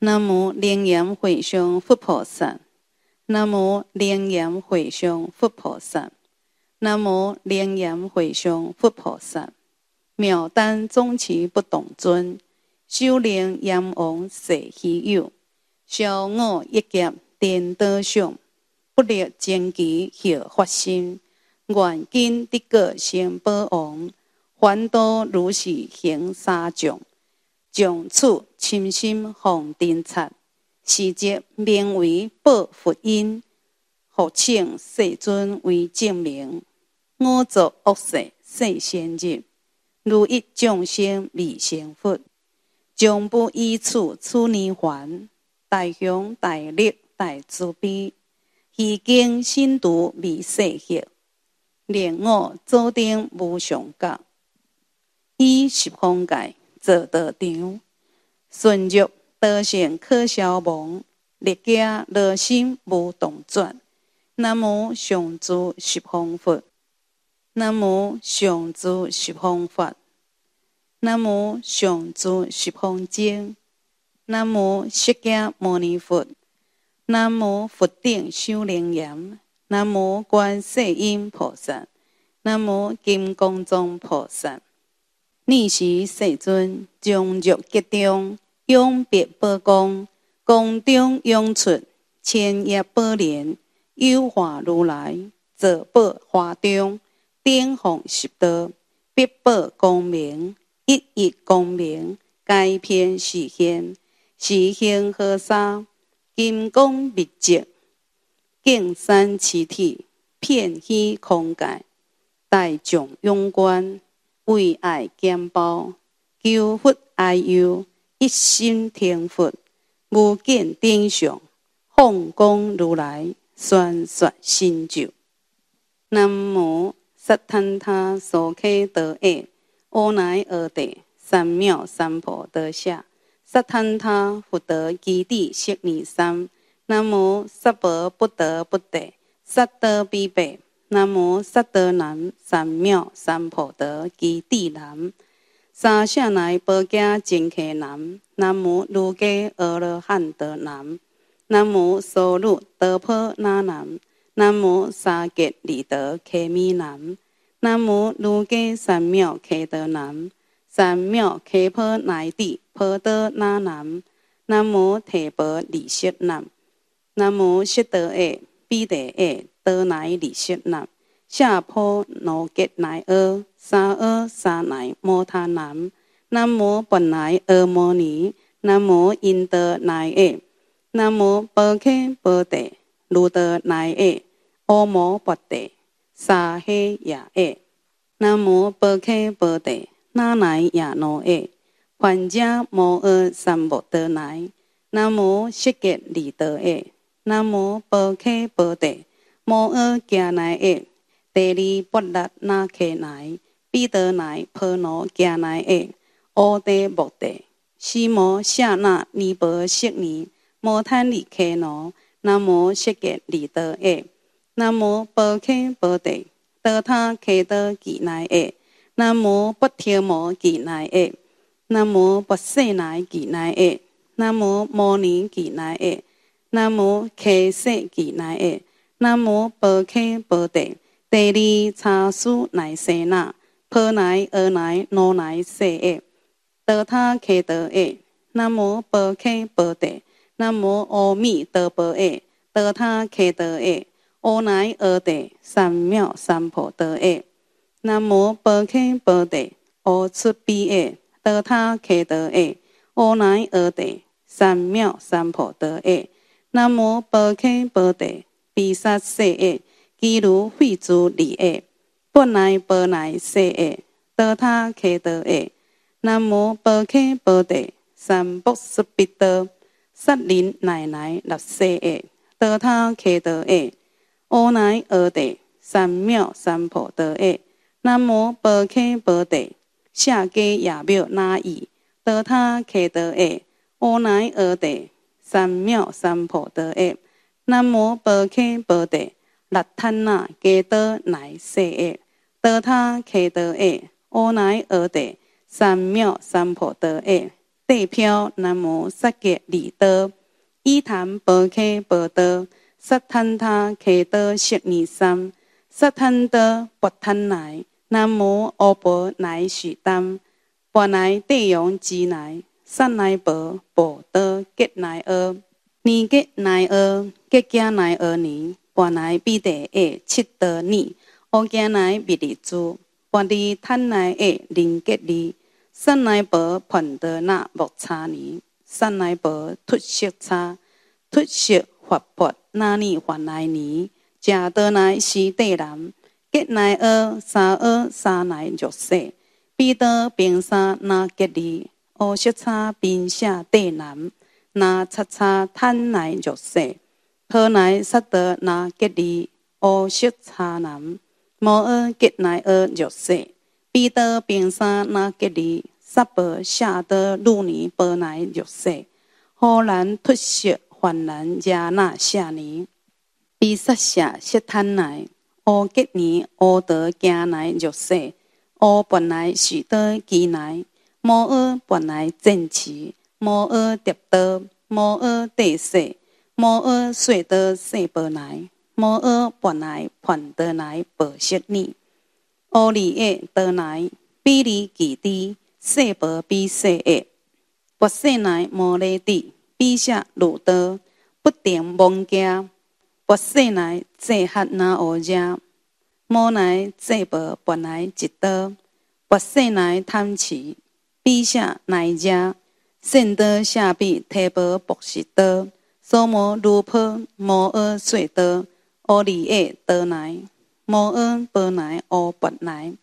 南无灵严会兄佛菩萨，南无灵严会兄佛菩萨，南无灵严会兄佛菩萨。妙丹终持不动尊，修莲阎王舍希有，消恶一劫颠倒相，不劣真奇效法身。愿今得个仙宝王，烦恼如是行三障。从此身心奉真察，时节名为报佛音。复请世尊为证明，我作恶世世仙入，如一众生未成佛，终不依处处涅槃。大雄大力大慈悲，虚经信度未世学，令我坐定无上觉，以是方界。做道场，顺就德行可消亡；立家热心无动转。南无常住十方佛，南无常住十方法，南无常住十方僧。南无释迦牟尼佛，南无佛顶修灵严，南无观世音菩萨，南无金刚中菩萨。逆时世尊，终入极中，永别八光，光中涌出千叶宝莲，优化如来，坐宝华中，顶放十道，必宝光明，一一光明，开篇实现，时现合沙，金光密集，净山七体，遍虚空界，大众拥观。为爱兼包，求佛爱佑，一心听佛，无见顶上，放光如来，宣说心咒。南无萨坦他苏克多耶，乌来二德三藐三菩提下，萨坦他福德基地悉尼三，南无萨婆不得不得，萨德比呗。南无萨德南三藐三菩提基地南，三舍那波迦精乞南，南无卢迦阿罗汉德南，南无梭罗德婆那南，南无萨界里德克密南，南无卢迦三藐诃德南，三藐诃婆乃地婆德那南，南无提婆利悉南，南无悉德阿比陀阿。哆来礼谢喃，夏坡罗吉乃尔，沙尔沙乃摩他南，南无本乃尔摩尼，南无因得乃尔，南无波克波得卢得乃尔，阿摩波得沙嘿呀尔，南无波克波得那乃呀罗尔，缓加摩阿三摩得乃，南无悉吉礼德尔，南无波克波得。摩尔加奈耶，第二布拉纳克奈，彼得奈，波罗加奈耶，乌德穆德，西摩夏纳尼伯悉尼，摩坦里克罗，南摩悉格里德耶，南摩波克波德，德塔克德吉奈耶，南摩不提摩吉奈耶，南摩不谢奈吉奈耶，南摩摩尼吉奈耶，南摩开舍吉奈耶。南无薄克薄德，地利查苏乃西那，波乃阿乃罗乃西耶，德他克德耶。南无薄克薄德，南无阿弥陀佛耶，德他克德耶。哦乃阿德，三藐三菩提耶。南无薄克薄德，哦赤比耶，德他克德耶。哦乃阿德，三藐三菩提耶。南无薄克薄德。比萨舍阿，基如费珠离阿，本来本来舍阿，德他可德阿。南无波克波德，三波斯比德，萨林奶奶纳舍阿，德他可得阿。欧乃欧德，三藐三普得阿。南无波克波德，夏给亚庙那伊，德他可得阿。欧乃欧德，三藐三普得阿。南无薄克薄德，拉坦那加多乃色耶，多他克多耶，欧乃尔德，三藐三菩提耶，地飘南无萨给利多，伊檀薄克薄多，萨坦他克多悉尼三，萨坦多薄坦来，南无阿婆乃许丹，薄乃帝勇吉来，萨来薄薄多给来阿。尼吉奈尔，吉加奈尔尼，布来必得二七多年，奥加奈彼得住，瓦利坦奈二零吉里，塞奈博彭德纳莫查尼，塞奈博突色差，突色发泼纳尼布奈尼，贾多奈西蒂兰，吉奈尔沙尔沙奈就色，彼得平沙纳吉利，奥色差平下蒂兰。那叉叉贪来就死，婆来杀得那吉利，乌血叉南摩尔吉来尔就死，彼得冰山那吉利，萨婆下得路尼波来就死，忽然脱色患难加那夏尼，比萨下西贪来乌吉尼乌得加来就死，乌本来许得吉来摩尔本来正奇。摩诃得多，摩诃得少，摩诃少多，少不来；摩诃不来，判得来不学你。二利一得来，比利几低？四伯比四二，不四来摩勒帝，比下如多，不点蒙家。不四来济哈那欧家，摩来济伯本来几多？不四来贪吃，比下奈家。圣多下笔，提婆博士多，苏摩如婆摩诃悉多，阿利耶多奶，摩诃波奶阿跋奶，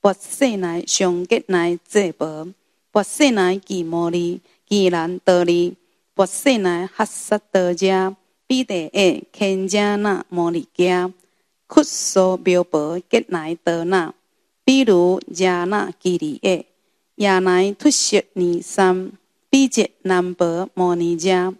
波悉奶上吉奶济婆，波悉奶寂摩利，既然得利，波悉奶哈萨多迦，比得耶堪迦那摩利迦，苦说妙婆吉奶多那，比如加那吉利耶，亚南突悉尼三。地者南伯摩尼迦，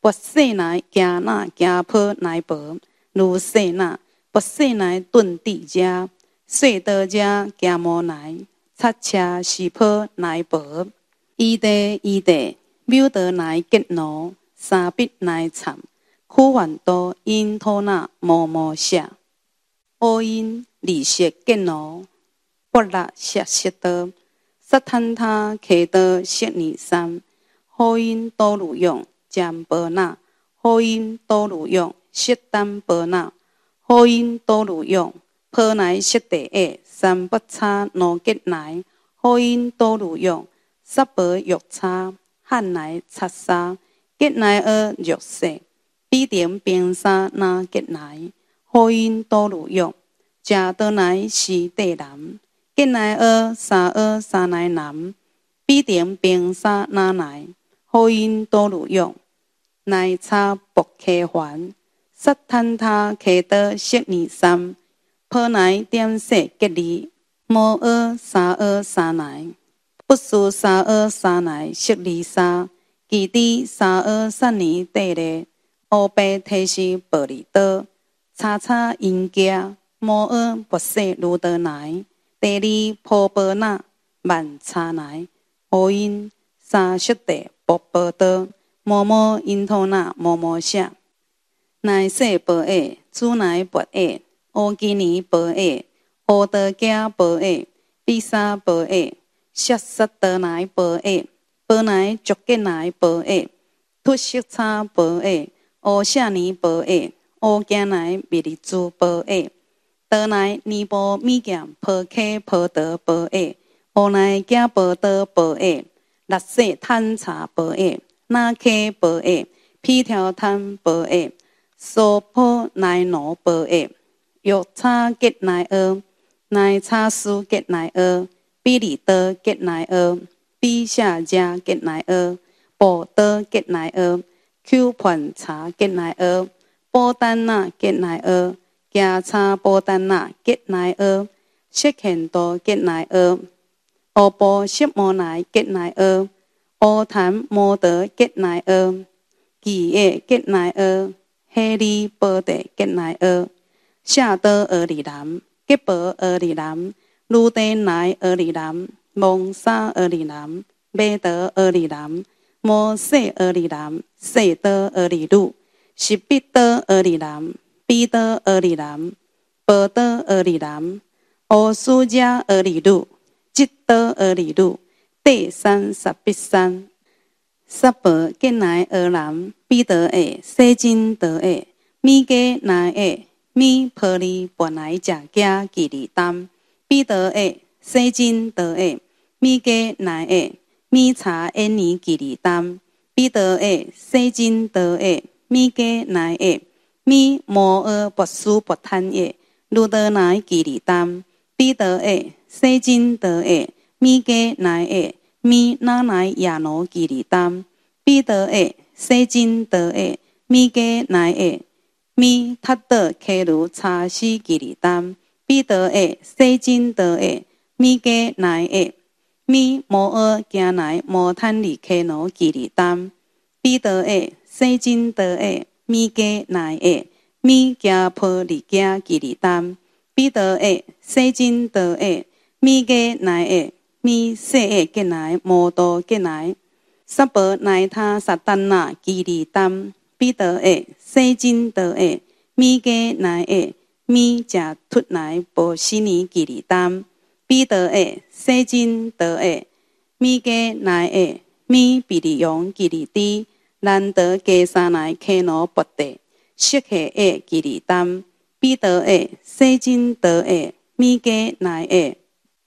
不舍来伽那伽婆南伯如舍那不舍来顿地者，舍得迦伽摩那擦车是婆南伯伊得伊得庙德乃吉罗，三比乃产苦患多因托那摩摩舍，阿因利舍吉罗，波那舍舍多，萨贪他诃多悉尼三。好因多如用，占婆那，好因多如用，悉耽婆那，好因多如用，波来悉地耶，三不差罗吉来；好因多如用，萨婆若叉，汉来擦沙吉来厄若色，必定冰沙那吉来；好因多如用，迦多来是地南，吉来厄沙厄沙来南，必定冰沙那来。好音多如用，奶茶不客还。萨坦塔克多十二三，泡奶点雪吉利。摩尔沙尔沙奶，不输沙尔沙奶十二三，基底沙尔三尼地嘞，乌白特西玻璃多。叉叉银家，摩尔不色如德奶。第二婆波那曼茶奶，好音。三色德薄波多，摸摸因头，那摸摸下，乃色薄爱，猪乃薄爱，欧基尼薄爱，欧德加薄爱，比沙薄爱，色萨德乃薄爱，波乃卓吉乃薄爱，吐西差薄爱，欧夏泥薄爱，欧加奶米粒珠薄爱，德乃泥薄米减，薄克薄德波爱，欧乃加波多波爱。绿色探查那拿报杯，皮条探杯，苏奈奶报杯，玉叉吉奈尔，奶茶苏吉奈尔，比利得吉奈尔，比下家吉奈尔，宝岛吉奈尔，Q 款茶吉奈尔，波丹娜吉奈尔，加茶波丹娜吉奈尔，七千多吉奈尔。奥波什莫奈吉奈尔、奥檀莫德吉奈尔、吉耶吉奈尔、哈利波特吉奈尔、夏多尔里南、吉博尔里南、路丁奈尔里南、蒙沙尔里南、马德尔里南、摩西尔里南、西德尔里路、西彼得阿里南、比得阿里南、波尔里南、奥苏加尔里路。吉多尔里路，第三十必三，三百吉来尔南，彼得埃西金德埃米加奈埃米婆利本来贾加吉利丹，彼得埃西金德埃米加奈埃米查恩尼吉利丹，彼得埃西金德埃米加奈埃米摩尔博苏博坦耶路德乃吉利丹，彼得埃。西金德埃米格奈埃米那奈亚罗基里丹彼得埃西金德埃米格奈埃米塔德克鲁查西基里丹彼得埃西金德埃米格奈埃米摩尔加奈摩坦里克罗基里丹彼得埃西金德埃米格奈埃米加普里加基里丹彼得埃西金德埃。米格奈埃、米谢埃吉奈、摩多吉奈、萨伯奈塔萨丹纳、基里丹、彼得埃、西金德埃、米格奈埃、米贾突奈、波西尼基里丹、彼得埃、西金德埃、米格奈埃、米比利扬基里蒂、兰德加萨奈、克罗博德、西克埃基里丹、彼得埃、西金德埃、米格奈埃。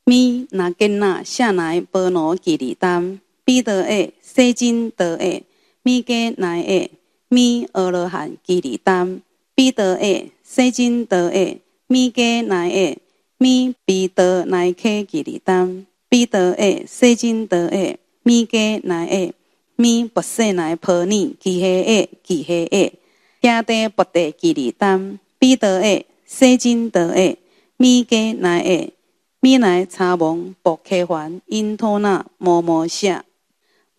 米拿根那下来，波罗吉里丹，彼得诶，西金德诶，米给来诶，米俄罗汉吉里丹，彼得诶，西金德诶，米给来诶，米彼得奈克吉里丹，彼得诶，西金德诶，米给来诶，米不色奈波尼吉黑诶，吉黑诶，加德不德吉里丹，彼得诶，西金德诶，米给来诶。米来查蒙博克凡因托那摩摩下，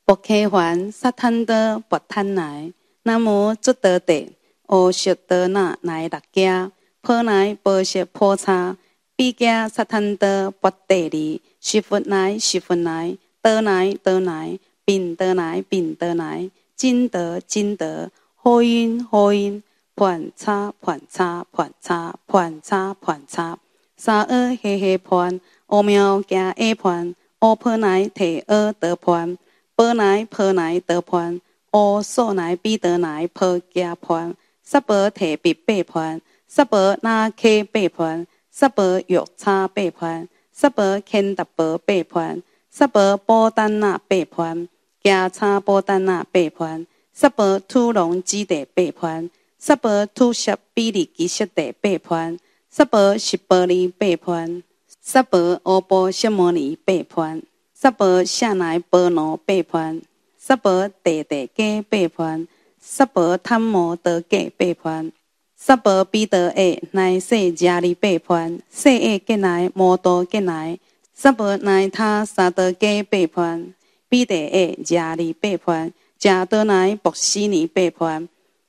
博克凡萨坦德博坦来，那么诸得地，我学得那来大家，破来波学破差，比加萨坦德博得利，学佛来学佛来，得来得来，病得来病得来，金得金得，好运好运，盘差盘差盘差盘差盘差。沙二嘿嘿盘，奥妙加下盘，奥佩来提二得盘，波来泡来得盘，奥索来比得来泡加盘，十伯提比八盘，十伯拉克八盘，十伯约差八盘，十伯肯达波八盘，十伯波丹那八盘，加差波丹那八盘，十伯突龙基地八盘，十伯突袭比利基斯的八盘。萨婆悉波罗贝婆，萨婆阿波悉摩尼贝婆，萨婆向来波罗贝婆，萨婆地地盖贝婆，萨婆探摩多盖贝婆，萨婆彼得诶乃舍迦利贝婆，舍诶更来摩多更来，萨婆乃他萨多盖贝婆，彼得诶迦利贝婆，迦多乃波西尼贝婆，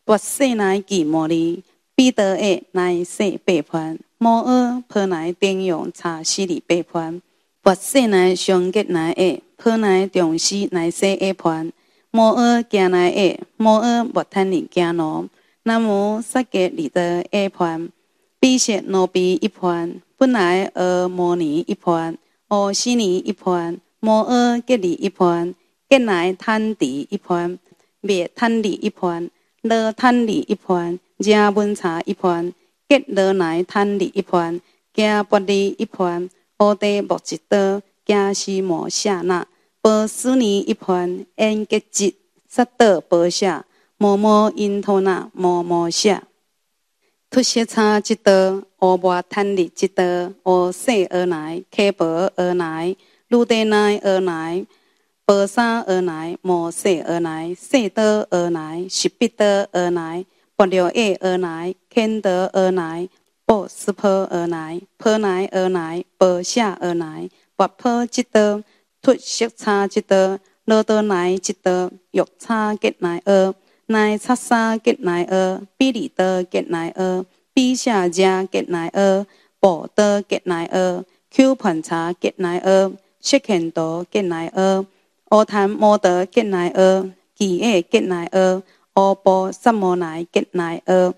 波斯乃俱摩尼。彼得的乃世背叛摩尔，婆来顶用查西的背叛，佛世乃上结乃耶，婆来重视乃世耶叛，摩尔行乃耶，摩尔莫贪尼行罗，南无萨界里的耶叛，比说罗比一叛，本来二摩尼一叛，二悉尼一叛，摩尔加里一叛，加来贪地一叛，灭贪地一叛，乐贪地一叛。惹温茶一盘，格罗奶汤利一盘，加玻利一盘，乌地木吉多加西摩夏那，波斯尼一盘，安吉吉萨德波夏，摩摩因托那摩摩夏，突些差吉多乌巴汤利吉多乌西而来，开波而来，路德奈而来，波山而来，摩西而来，西德而来，西彼得而来。不六一而来，天德而来，不十破而来，破奶而来，不下而来，不破即得，脱色叉即得，乐多来即得，欲叉吉来额，奶茶沙吉来额，比里多吉来额，比下加吉来额，宝多吉来额，Q 盘叉吉来额，雪肯多吉来额，奥坦摩德吉来额，几页吉来额。阿波什么来？吉奈尔，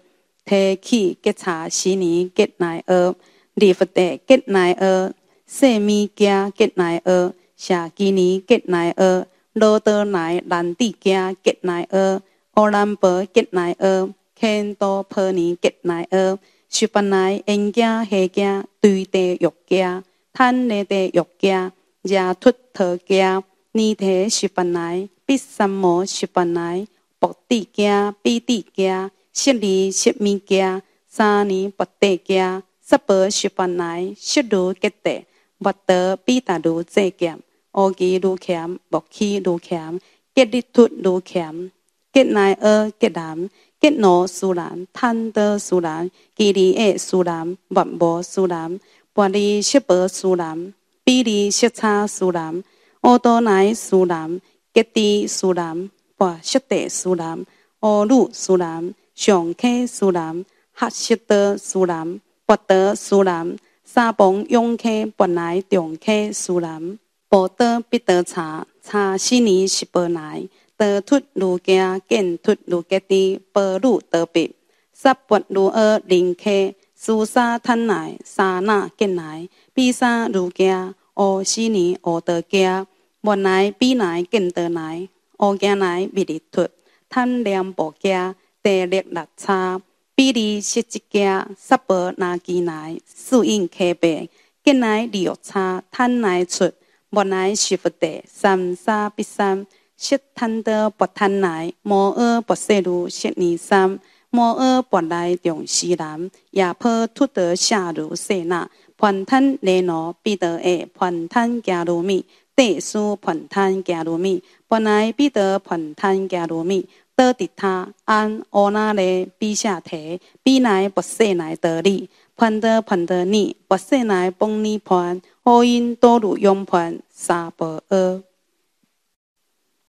特区吉查西尼吉奈尔，利弗德吉奈尔，谢米加吉奈尔，夏基尼吉奈尔，罗德莱兰蒂加吉奈尔，奥兰博吉奈尔，肯多佩尼吉奈尔，西班牙印加黑加对德约加坦列德约加亚突特加，尼德西班牙，必什么西班牙？卜地惊，比地惊，舍二舍弥惊，三年不地惊，十八十八来，须罗吉地，莫得比达如遮迦，乌鸡如钳，木起如钳，吉力突如钳，吉奈厄吉南，吉罗苏南，坦德苏南，吉尼厄苏南，万摩苏南，拔离十八苏南，比离十差苏南，乌多乃苏南，吉地苏南。博学地苏南，欧鲁苏南，上溪苏南，哈习德苏南，北德苏南。三帮永溪，本来，中溪苏南。不德彼得差，差四年是不来。德突如家，建突如家的波鲁德比、十八如二零客，苏沙坦来，沙那建来，比沙如家。乌四年，欧德家，原来比来更得来。乌今来弥勒突，贪恋不家第六六差。比丘是家萨婆那吉来，适应可别今来六差贪来出，莫来是不得。三沙不三，是贪得不贪来，摩诃不色如是尼三，摩诃不来众西南，亚婆突得下如色那，盘贪雷罗必得诶，盘贪加罗密，得书盘贪加罗密。本来彼得盘贪加罗蜜，得的他按欧那勒比下提，比来不舍来得利，盘得盘得你，不舍来帮你盘，好因多如拥盘沙波厄。